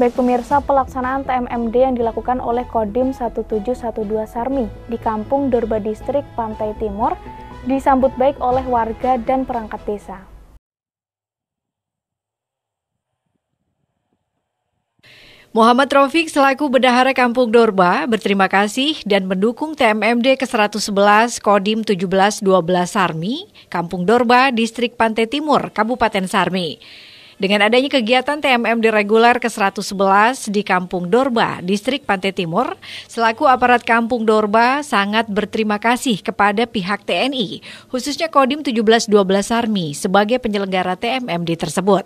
Baik pemirsa, pelaksanaan TMMD yang dilakukan oleh Kodim 1712 Sarmi di Kampung Dorba Distrik, Pantai Timur, disambut baik oleh warga dan perangkat desa. Muhammad Rofiq selaku Bendahara Kampung Dorba berterima kasih dan mendukung TMMD ke-111 Kodim 1712 Sarmi, Kampung Dorba, Distrik Pantai Timur, Kabupaten Sarmi. Dengan adanya kegiatan TMM reguler ke-111 di Kampung Dorba, Distrik Pantai Timur, selaku aparat Kampung Dorba sangat berterima kasih kepada pihak TNI, khususnya Kodim 1712 Army sebagai penyelenggara TMMD tersebut.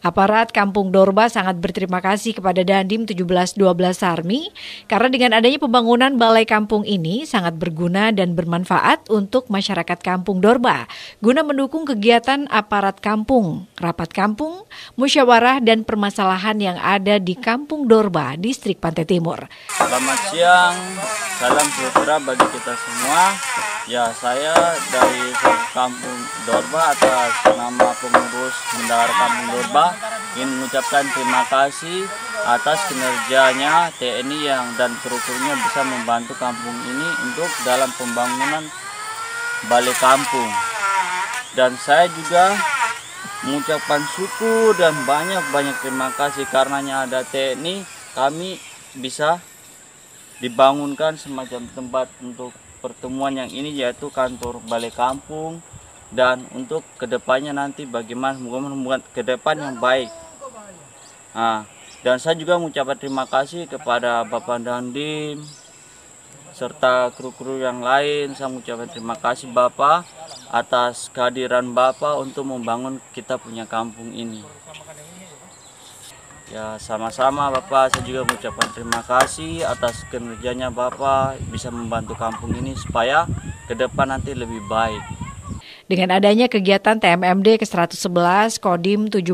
Aparat Kampung Dorba sangat berterima kasih kepada Dandim 1712 Sarmi karena dengan adanya pembangunan balai kampung ini sangat berguna dan bermanfaat untuk masyarakat Kampung Dorba guna mendukung kegiatan aparat kampung, rapat kampung, musyawarah dan permasalahan yang ada di Kampung Dorba, Distrik Pantai Timur. Selamat siang, salam sejahtera bagi kita semua. Ya, saya dari kampung Dorba atas nama pengurus bendahara kampung Dorba ingin mengucapkan terima kasih atas kinerjanya TNI yang dan kerukurnya bisa membantu kampung ini untuk dalam pembangunan balai kampung. Dan saya juga mengucapkan syukur dan banyak-banyak terima kasih karenanya ada TNI kami bisa dibangunkan semacam tempat untuk pertemuan yang ini yaitu kantor balai kampung dan untuk kedepannya nanti bagaimana hubungan membuat ke depan yang baik nah, dan saya juga mengucapkan terima kasih kepada Bapak Dandim serta kru-kru yang lain saya mengucapkan terima kasih Bapak atas kehadiran Bapak untuk membangun kita punya kampung ini Ya sama-sama Bapak, saya juga mengucapkan terima kasih atas kinerjanya Bapak bisa membantu kampung ini supaya ke depan nanti lebih baik. Dengan adanya kegiatan TMMD ke-111 Kodim 1712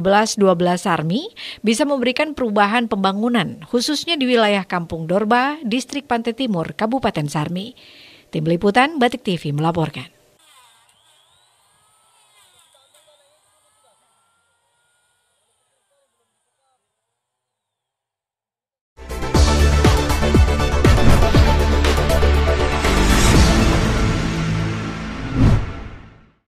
Sarmi bisa memberikan perubahan pembangunan khususnya di wilayah Kampung Dorba, Distrik Pantai Timur, Kabupaten Sarmi. Tim Liputan Batik TV melaporkan.